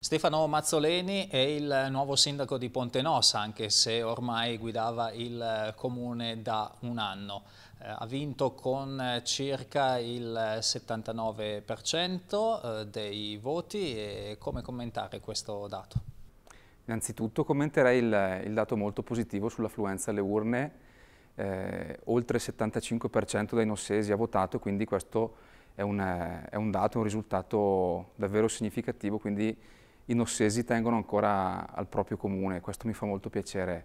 Stefano Mazzoleni è il nuovo sindaco di Ponte Nossa, anche se ormai guidava il eh, comune da un anno. Eh, ha vinto con eh, circa il 79% dei voti e come commentare questo dato? Innanzitutto commenterei il, il dato molto positivo sull'affluenza alle urne. Eh, oltre il 75% dei nossesi ha votato, quindi questo è un, è un dato, un risultato davvero significativo, quindi i nossesi tengono ancora al proprio comune, questo mi fa molto piacere.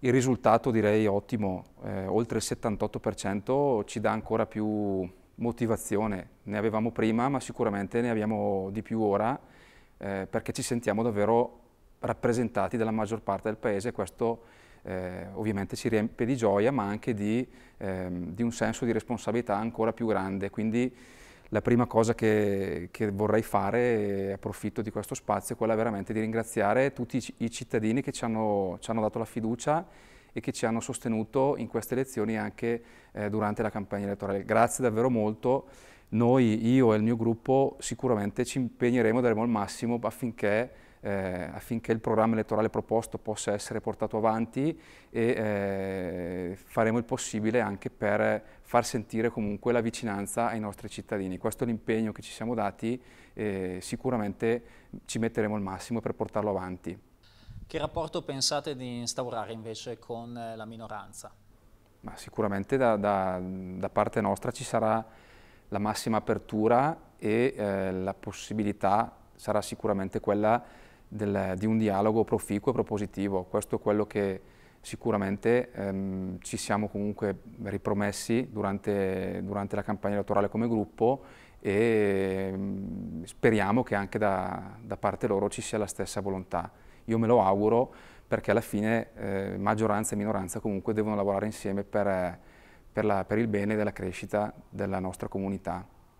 Il risultato direi ottimo, eh, oltre il 78% ci dà ancora più motivazione, ne avevamo prima ma sicuramente ne abbiamo di più ora eh, perché ci sentiamo davvero rappresentati dalla maggior parte del paese, questo eh, ovviamente ci riempie di gioia ma anche di, ehm, di un senso di responsabilità ancora più grande, quindi la prima cosa che, che vorrei fare, e eh, approfitto di questo spazio, è quella veramente di ringraziare tutti i cittadini che ci hanno, ci hanno dato la fiducia e che ci hanno sostenuto in queste elezioni anche eh, durante la campagna elettorale. Grazie davvero molto. Noi, io e il mio gruppo, sicuramente ci impegneremo, daremo il massimo affinché eh, affinché il programma elettorale proposto possa essere portato avanti e eh, faremo il possibile anche per far sentire comunque la vicinanza ai nostri cittadini. Questo è l'impegno che ci siamo dati e sicuramente ci metteremo il massimo per portarlo avanti. Che rapporto pensate di instaurare invece con eh, la minoranza? Ma sicuramente da, da, da parte nostra ci sarà la massima apertura e eh, la possibilità sarà sicuramente quella del, di un dialogo proficuo e propositivo. Questo è quello che sicuramente ehm, ci siamo comunque ripromessi durante, durante, la campagna elettorale come gruppo e ehm, speriamo che anche da, da, parte loro ci sia la stessa volontà. Io me lo auguro perché alla fine eh, maggioranza e minoranza comunque devono lavorare insieme per, per, la, per il bene della crescita della nostra comunità.